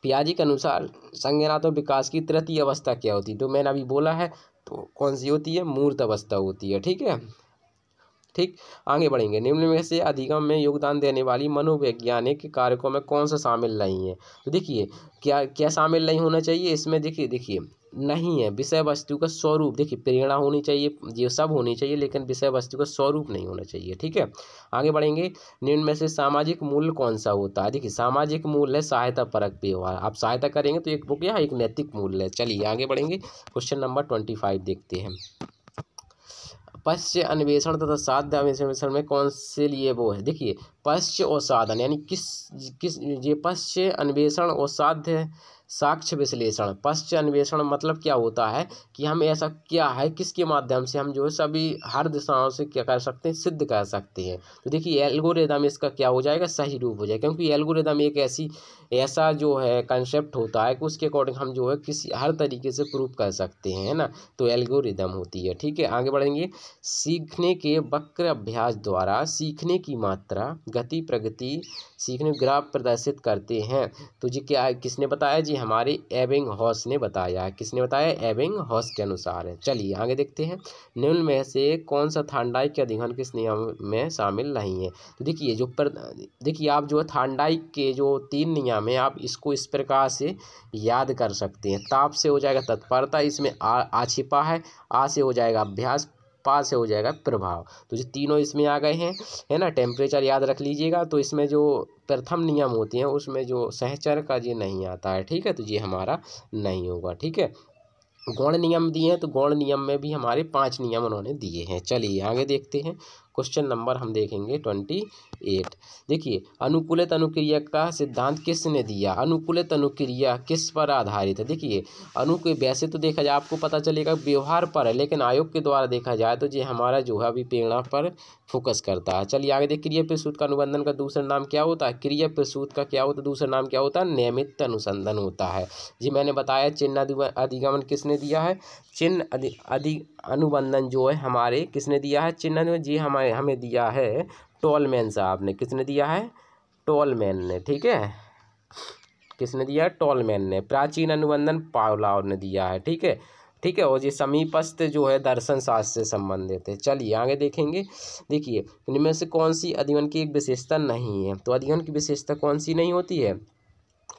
पियाजी के अनुसार संज्ञानात्मक विकास की तृतीय अवस्था क्या होती है तो मैंने अभी बोला है तो कौन सी होती है मूर्त अवस्था होती है ठीक है ठीक आगे बढ़ेंगे निम्न में से अधिगम में योगदान देने वाली मनोवैज्ञानिक कारकों में कौन सा शामिल नहीं है तो देखिए क्या क्या शामिल नहीं होना चाहिए इसमें देखिए देखिए नहीं है विषय वस्तु का स्वरूप देखिए प्रेरणा होनी चाहिए ये सब होनी चाहिए लेकिन विषय वस्तु का स्वरूप नहीं होना चाहिए ठीक है आगे बढ़ेंगे निम्न में से सामाजिक मूल्य कौन सा होता है देखिए सामाजिक मूल्य है सहायता परक व्यवहार आप सहायता करेंगे तो एक बुक या एक नैतिक मूल्य है चलिए आगे बढ़ेंगे क्वेश्चन नंबर ट्वेंटी फाइव देखते हैं पश्च अन्वेषण तथा साध्य अन्वेषण में कौन से लिए वो है देखिए पश्च और साधन यानी किस किस ये पश्च अन्वेषण और साध्य साक्ष्य विश्लेषण पश्च अन्वेषण मतलब क्या होता है कि हम ऐसा क्या है किसके माध्यम से हम जो है सभी हर दिशाओं से क्या कर सकते हैं सिद्ध कर सकते हैं तो देखिए एल्गोरिदम इसका क्या हो जाएगा सही रूप हो जाएगा क्योंकि एल्गोरिदम एक ऐसी ऐसा जो है कंसेप्ट होता है कि उसके अकॉर्डिंग हम जो है किसी हर तरीके से प्रूफ कर सकते हैं है ना तो एल्गोरिदम होती है ठीक है आगे बढ़ेंगे सीखने के वक्र अभ्यास द्वारा सीखने की मात्रा गति प्रगति सीखने ग्राफ प्रदर्शित करते हैं तो जी क्या किसने बताया जी हमारे एबिंग हॉस ने बताया किसने बताया एबिंग हॉस के अनुसार है चलिए आगे देखते हैं निम्न में से कौन सा थांडाइक के अधिगन किस नियम में शामिल नहीं है तो देखिए जो देखिए आप जो है थांडाइक के जो तीन नियम नाम है आप इसको इस प्रकार से याद कर सकते हैं ताप से हो जाएगा तत्परता इसमें आ आछिपा है आ से हो जाएगा अभ्यास पास से हो जाएगा प्रभाव तो जो तीनों इसमें आ गए हैं है ना टेम्परेचर याद रख लीजिएगा तो इसमें जो प्रथम नियम होते हैं उसमें जो सहचर का ये नहीं आता है ठीक है तो ये हमारा नहीं होगा ठीक है गौण नियम दिए हैं तो गौण नियम में भी हमारे पांच नियम उन्होंने दिए हैं चलिए आगे देखते हैं क्वेश्चन नंबर हम देखेंगे ट्वेंटी एट देखिए अनुकूलित अनुक्रिया का सिद्धांत किसने दिया अनुकूलित अनुक्रिया किस पर आधारित है देखिए अनु के वैसे तो देखा जाए आपको पता चलेगा व्यवहार पर है लेकिन आयोग के द्वारा देखा जाए तो ये हमारा जो है अभी प्रेरणा पर फोकस करता है चलिए आगे देखिए क्रिया प्रसूत का अनुबंधन का दूसरा नाम क्या होता है क्रिया प्रसूत का क्या होता है दूसरा नाम क्या होता है नियमित अनुसंधान होता है जी मैंने बताया चिन्ह अधिगमन किसने दिया है चिन्ह अधि अधि अनुबंधन जो है हमारे किसने दिया है चिन्ह अनुबंधन जी हमारे हमें दिया है टोलमैन साहब ने किसने दिया है टोलमैन ने ठीक है किसने दिया है टोलमैन ने प्राचीन अनुबंधन पावलाव ने दिया है ठीक है ठीक है और जी समीपस्थ जो है दर्शन शास्त्र से संबंधित है चलिए आगे देखेंगे देखिए इनमें से कौन सी अधिवन की एक विशेषता नहीं है तो अधिवन की विशेषता कौन सी नहीं होती है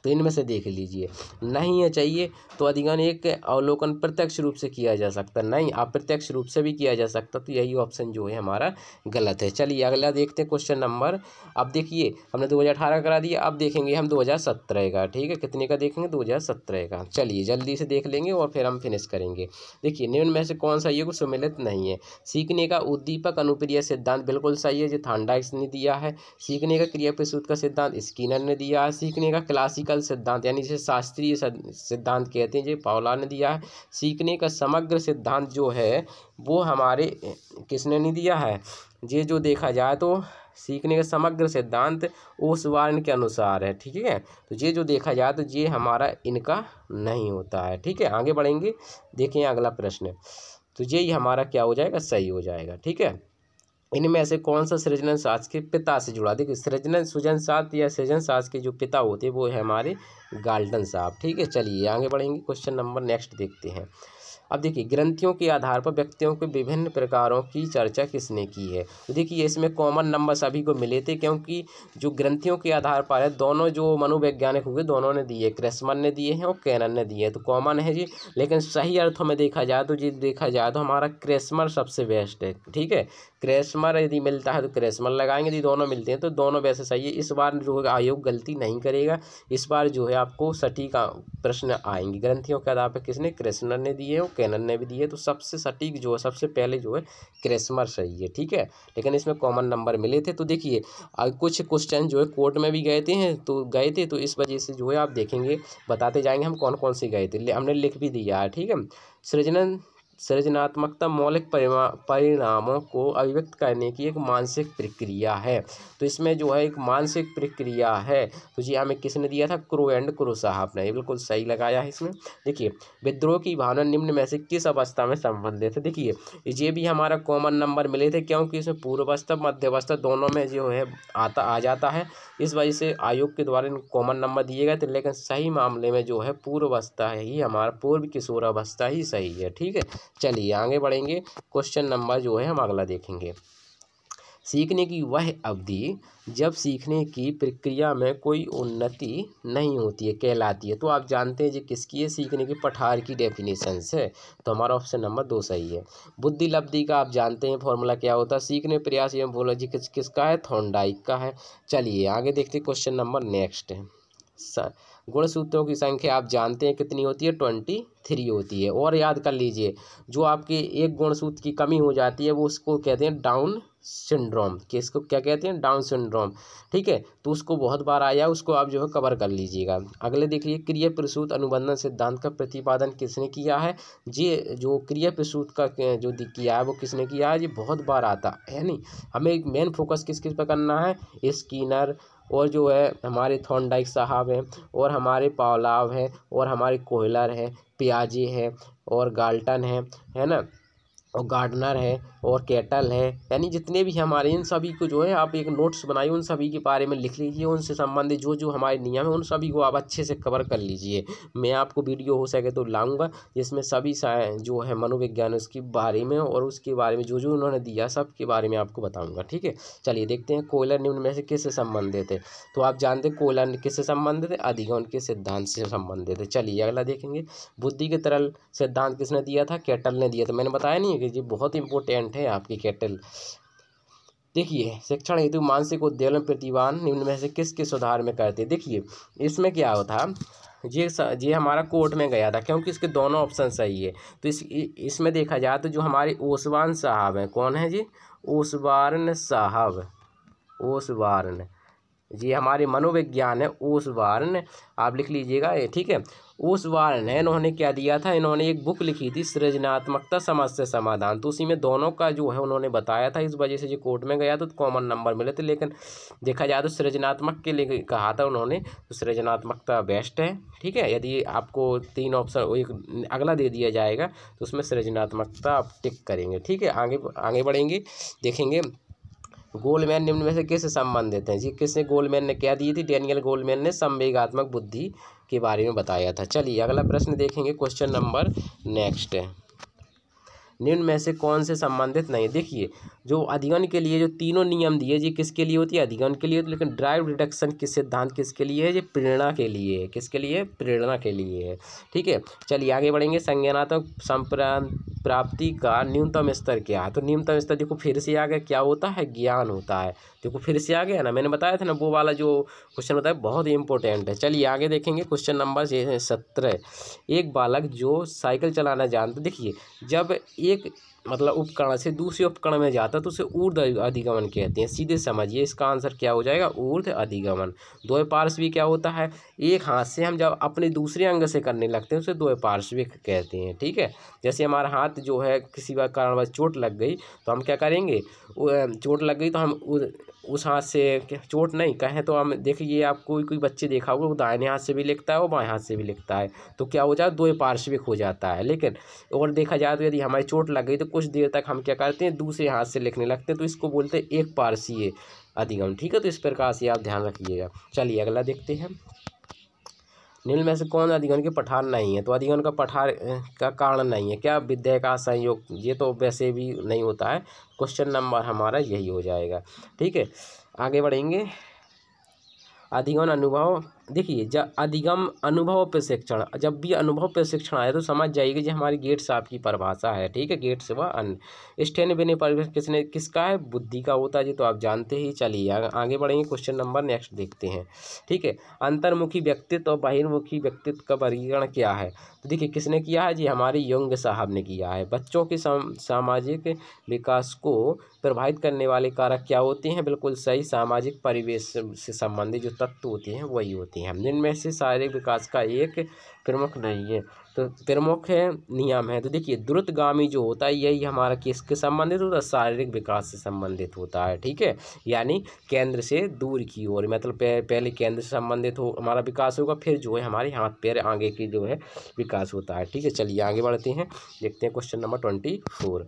तो इनमें से देख लीजिए नहीं है चाहिए तो अधिगम एक अवलोकन प्रत्यक्ष रूप से किया जा सकता नहीं अप्रत्यक्ष रूप से भी किया जा सकता तो यही ऑप्शन जो है हमारा गलत है चलिए अगला देखते हैं क्वेश्चन नंबर अब देखिए हमने दो करा दिया अब देखेंगे हम दो का ठीक है कितने का देखेंगे दो का चलिए जल्दी से देख लेंगे और फिर हम फिनिश करेंगे देखिए निम्न में से कौन सा ये कुछ सम्मिलित नहीं है सीखने का उद्दीपक अनुप्रिय सिद्धांत बिल्कुल सही है जो थांडाइस ने दिया है सीखने का क्रिया प्रसूत का सिद्धांत स्किनर ने दिया है सीखने का क्लासिकल एकल सिद्धांत यानी जिसे शास्त्रीय सिद्धांत कहते हैं जो पावला ने दिया है सीखने का समग्र सिद्धांत जो है वो हमारे किसने नहीं दिया है ये जो देखा जाए तो सीखने का समग्र सिद्धांत उस वर्ण के अनुसार है ठीक है तो ये जो देखा जाए तो ये हमारा इनका नहीं होता है ठीक है आगे बढ़ेंगे देखें अगला प्रश्न तो ये हमारा क्या हो जाएगा सही हो जाएगा ठीक है इनमें से कौन सा सृजन शास्त्र के पिता से जुड़ा देखिए सृजन सृजन शास्त्र या सृजन शास्त्र के जो पिता होते हैं वो है हमारे गाल्डन साहब ठीक है चलिए आगे बढ़ेंगे क्वेश्चन नंबर नेक्स्ट देखते हैं अब देखिए ग्रंथियों के आधार पर व्यक्तियों के विभिन्न प्रकारों की चर्चा किसने की है तो देखिए इसमें कॉमन नंबर सभी को मिले थे क्योंकि जो ग्रंथियों के आधार पर है दोनों जो मनोवैज्ञानिक हुए दोनों ने दिए क्रिसमन ने दिए हैं और कैनन ने दिए तो कॉमन है जी लेकिन सही अर्थों में देखा जाए तो जी देखा जाए तो हमारा क्रेशमर सबसे बेस्ट है ठीक है क्रेशमर यदि मिलता है तो क्रेशमर लगाएंगे यदि दोनों मिलते हैं तो दोनों वैसे सही है इस बार जो है आयोग गलती नहीं करेगा इस बार जो है आपको सटीक प्रश्न आएंगे ग्रंथियों के आधार पर किसने क्रेसमर ने दिए और कैनन ने भी दी है तो सबसे सटीक जो है सबसे पहले जो है क्रेसमर सही है ठीक है लेकिन इसमें कॉमन नंबर मिले थे तो देखिए कुछ क्वेश्चन जो है कोर्ट में भी गए थे हैं तो गए थे तो इस वजह से जो है आप देखेंगे बताते जाएंगे हम कौन कौन से गए थे हमने लिख भी दिया है ठीक है सृजनन सृजनात्मकता मौलिक परिणामों को अभिव्यक्त करने की एक मानसिक प्रक्रिया है तो इसमें जो है एक मानसिक प्रक्रिया है तो जी हाँ, हमें किसने दिया था क्रो एंड क्रो साहब ने बिल्कुल सही लगाया है इसमें देखिए विद्रोह की भावना निम्न में से किस अवस्था में संबंधित है देखिए ये भी हमारा कॉमन नंबर मिले थे क्योंकि इसमें पूर्वावस्था मध्यावस्था दोनों में जो है आता आ जाता है इस वजह से आयोग के द्वारा इन कॉमन नंबर दिए गए थे लेकिन सही मामले में जो है पूर्वावस्था ही हमारा पूर्व किशोरावस्था ही सही है ठीक है चलिए आगे बढ़ेंगे क्वेश्चन नंबर जो है हम अगला देखेंगे सीखने की वह अवधि जब सीखने की प्रक्रिया में कोई उन्नति नहीं होती है कहलाती है तो आप जानते हैं जी किसकी है सीखने की पठार की डेफिनेशन है तो हमारा ऑप्शन नंबर दो सही है बुद्धि लब्धि का आप जानते हैं फॉर्मूला क्या होता है सीखने प्रयास एवं बोला जी किस किसका है थोंडाइक का है चलिए आगे देखते क्वेश्चन नंबर नेक्स्ट है सर गुणसूत्रों की संख्या आप जानते हैं कितनी होती है ट्वेंटी थ्री होती है और याद कर लीजिए जो आपके एक गुणसूत्र की कमी हो जाती है वो उसको कहते हैं डाउन सिंड्रोम किसको क्या कहते हैं डाउन सिंड्रोम ठीक है तो उसको बहुत बार आया उसको आप जो है कवर कर लीजिएगा अगले देखिए क्रिय प्रसूत अनुबंधन सिद्धांत का प्रतिपादन किसने किया है ये जो क्रिय प्रसूत का जो किया है वो किसने किया है ये बहुत बार आता है नहीं हमें मेन फोकस किस किस पर करना है स्कीनर और जो है हमारे थॉर्नडाइक साहब हैं और हमारे पावलाव हैं और हमारे कोहलर हैं पियाजी हैं और गाल्टन हैं है ना और गार्डनर है और कैटल है यानी जितने भी हमारे इन सभी को जो है आप एक नोट्स बनाइए उन सभी के बारे में लिख लीजिए उनसे संबंधित जो जो हमारे नियम हैं उन सभी को आप अच्छे से कवर कर लीजिए मैं आपको वीडियो हो सके तो लाऊंगा जिसमें सभी जो है मनोविज्ञान उसके बारे में और उसके बारे में जो जो उन्होंने दिया सब के बारे में आपको बताऊँगा ठीक है चलिए देखते हैं कोयला निम्न में से किससे संबंधित है तो आप जानते हैं कोयला किससे संबंधित है अधिगम के सिद्धांत से संबंधित है चलिए अगला देखेंगे बुद्धि के तरल सिद्धांत किसने दिया था कैटल ने दिया था मैंने बताया नहीं कि जी बहुत इंपॉर्टेंट है आपकी कैटल देखिए शिक्षण हेतु मानसिक उद्योलन प्रतिवान निम्न में से किस किस सुधार में करते देखिए इसमें क्या होता ये ये हमारा कोर्ट में गया था क्योंकि इसके दोनों ऑप्शन सही है तो इस इसमें देखा जाए तो जो हमारे ओसवान साहब हैं कौन है जी ओसवारन साहब ओसवारन ये हमारे मनोविज्ञान है बार ने आप लिख लीजिएगा ठीक है उस बार है इन्होंने क्या दिया था इन्होंने एक बुक लिखी थी सृजनात्मकता समस्या समाधान तो उसी में दोनों का जो है उन्होंने बताया था इस वजह से जो कोर्ट में गया तो कॉमन नंबर मिले थे लेकिन देखा जाए तो सृजनात्मक के लिए कहा था उन्होंने तो सृजनात्मकता बेस्ट है ठीक है यदि आपको तीन ऑप्शन एक अगला दे दिया जाएगा तो उसमें सृजनात्मकता आप टिक करेंगे ठीक है आगे आगे बढ़ेंगे देखेंगे तो गोलमैन निम्न में से किससे संबंधित हैं जी किसने गोलमैन ने क्या दी थी डेनियल गोलमैन ने संवेगात्मक बुद्धि के बारे में बताया था चलिए अगला प्रश्न देखेंगे क्वेश्चन नंबर नेक्स्ट निम्न में से कौन से संबंधित नहीं देखिए जो अधिगन के लिए जो तीनों नियम दिए जी किसके लिए होती है अधिगम के लिए तो लेकिन ड्राइव डिडक्शन के सिद्धांत किसके लिए है ये प्रेरणा के लिए है किसके लिए प्रेरणा के लिए है ठीक है चलिए आगे बढ़ेंगे संज्ञानात्मक संप्रांत प्राप्ति का न्यूनतम स्तर क्या है तो न्यूनतम स्तर देखो फिर से आगे क्या होता है ज्ञान होता है देखो फिर से आ गया ना मैंने बताया था ना वो वाला जो क्वेश्चन बताया बहुत ही इंपॉर्टेंट है चलिए आगे देखेंगे क्वेश्चन नंबर ये है सत्रह एक बालक जो साइकिल चलाना जानते देखिए जब एक मतलब उपकरण से दूसरे उपकरण में जाता तो उसे ऊर्ध अधिगमन कहते हैं सीधे समझिए इसका आंसर क्या हो जाएगा ऊर्ध अधिगमन पार्श्वी क्या होता है एक हाथ से हम जब अपने दूसरे अंग से करने लगते हैं उसे द्वैपार्श्विक कहते हैं ठीक है जैसे हमारा हाथ जो है किसी कारणवश चोट लग गई तो हम क्या करेंगे चोट लग गई तो हम उस हाथ से चोट नहीं कहें तो हम देखिए आप कोई कोई बच्चे देखा होगा वो दाहिने हाथ से भी लिखता है और बाएँ हाथ से भी लिखता है तो क्या हो जाए दो पार्श्विक हो जाता है लेकिन और देखा जाए तो यदि हमारी चोट लग गई तो कुछ देर तक हम क्या करते हैं दूसरे हाथ से लिखने लगते हैं तो इसको बोलते हैं एक पारसीय अधिगम ठीक है तो इस प्रकार से आप ध्यान रखिएगा चलिए अगला देखते हैं निम्न में से कौन अधिगम के पठार नहीं है तो अधिगम का पठार का कारण नहीं है क्या विद्या का संयोग ये तो वैसे भी नहीं होता है क्वेश्चन नंबर हमारा यही हो जाएगा ठीक है आगे बढ़ेंगे अधिगम अनुभव देखिए जब अधिगम अनुभव प्रशिक्षण जब भी अनुभव प्रशिक्षण आए तो समझ जाइए जो हमारी गेट साहब की परिभाषा है ठीक है गेट से वह अन्य स्टेन बिने परिवेश किसने किसका है बुद्धि का होता है जी तो आप जानते ही चलिए आगे बढ़ेंगे क्वेश्चन नंबर नेक्स्ट देखते हैं ठीक है अंतर्मुखी व्यक्तित्व और बहिर्मुखी व्यक्तित्व का वर्गीकरण क्या है तो देखिए किसने किया है जी हमारे योंग साहब ने किया है बच्चों के सामाजिक विकास को प्रभावित करने वाले कारक क्या होते हैं बिल्कुल सही सामाजिक परिवेश से संबंधित जो तत्व होते हैं वही होते देती हैं जिनमें से शारीरिक विकास का एक प्रमुख नहीं है तो प्रमुख है नियम है तो देखिए द्रुतगामी जो होता है यही हमारा किसके संबंधित होता है शारीरिक विकास से संबंधित होता है ठीक है यानी केंद्र से दूर की ओर मतलब पहले केंद्र से संबंधित हो हमारा विकास होगा फिर जो है हमारे हाथ पैर आगे की जो है विकास होता है ठीक है चलिए आगे बढ़ते हैं देखते हैं क्वेश्चन नंबर ट्वेंटी फोर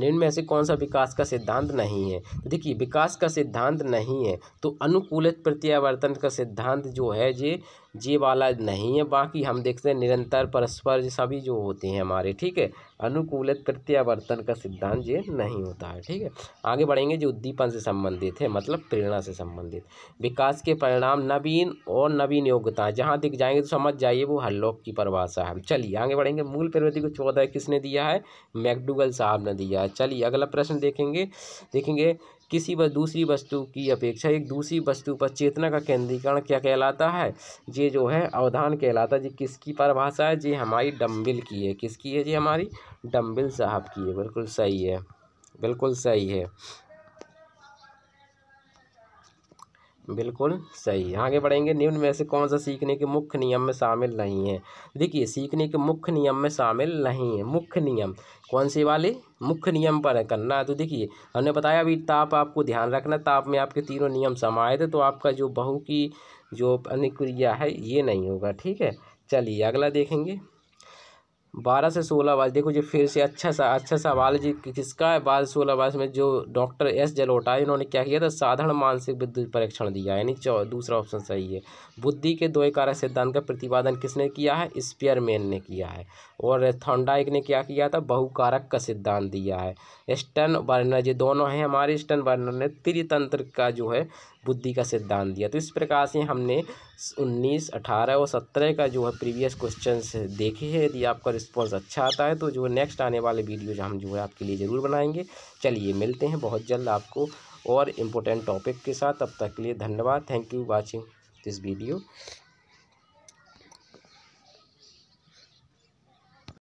निम्न में से कौन सा विकास का सिद्धांत नहीं है तो देखिए विकास का सिद्धांत नहीं है तो अनुकूलित प्रत्यावर्तन का सिद्धांत जो है ये ये वाला नहीं है बाकी हम देखते हैं निरंतर परस्पर सभी जो होते हैं हमारे ठीक है अनुकूलित प्रत्यावर्तन का सिद्धांत ये नहीं होता है ठीक है आगे बढ़ेंगे जो उद्दीपन से संबंधित है मतलब प्रेरणा से संबंधित विकास के परिणाम नवीन और नवीन योग्यता जहाँ दिख जाएंगे तो समझ जाइए वो हरलोक की परिभाषा है चलिए आगे बढ़ेंगे मूल प्रवृत्ति को चौदह किसने दिया है मैकडूगल साहब ने दिया है चलिए अगला प्रश्न देखेंगे देखेंगे किसी व दूसरी वस्तु की अपेक्षा एक दूसरी वस्तु पर चेतना का केंद्रीकरण क्या कहलाता है ये जो है अवधान कहलाता है जी किसकी परिभाषा है जी हमारी डम्बिल की है किसकी है जी हमारी डम्बिल साहब की है बिल्कुल सही है बिल्कुल सही है बिल्कुल सही आगे बढ़ेंगे निम्न में से कौन सा सीखने के मुख्य नियम में शामिल नहीं है देखिए सीखने के मुख्य नियम में शामिल नहीं है मुख्य नियम कौन से वाले मुख्य नियम पर है करना है तो देखिए हमने बताया अभी ताप आपको ध्यान रखना ताप में आपके तीनों नियम समाये थे तो आपका जो बहू की जो अनुक्रिया है ये नहीं होगा ठीक है चलिए अगला देखेंगे बारह से सोलह बाईस देखो जी फिर से अच्छा सा अच्छा सवाल जी किसका है बारह से सोलह बाईस में जो डॉक्टर एस जलोटा है इन्होंने क्या किया था साधारण मानसिक विद्युत परीक्षण दिया यानी दूसरा ऑप्शन सही है बुद्धि के दो कारक सिद्धांत का प्रतिपादन किसने किया है स्पियरमैन ने किया है और थंडाइक ने क्या किया था बहुकारक का सिद्धांत दिया है स्टन बर्नर ये दोनों हैं हमारे स्टन बर्नर ने त्रितंत्र का जो है बुद्धि का सिद्धांत दिया तो इस प्रकार से हमने 19, 18 और 17 का जो है प्रीवियस क्वेश्चन देखे हैं यदि आपका रिस्पॉन्स अच्छा आता है तो जो नेक्स्ट आने वाले वीडियो जो हम जो है आपके लिए ज़रूर बनाएंगे चलिए मिलते हैं बहुत जल्द आपको और इम्पोर्टेंट टॉपिक के साथ अब तक के लिए धन्यवाद thank you watching this video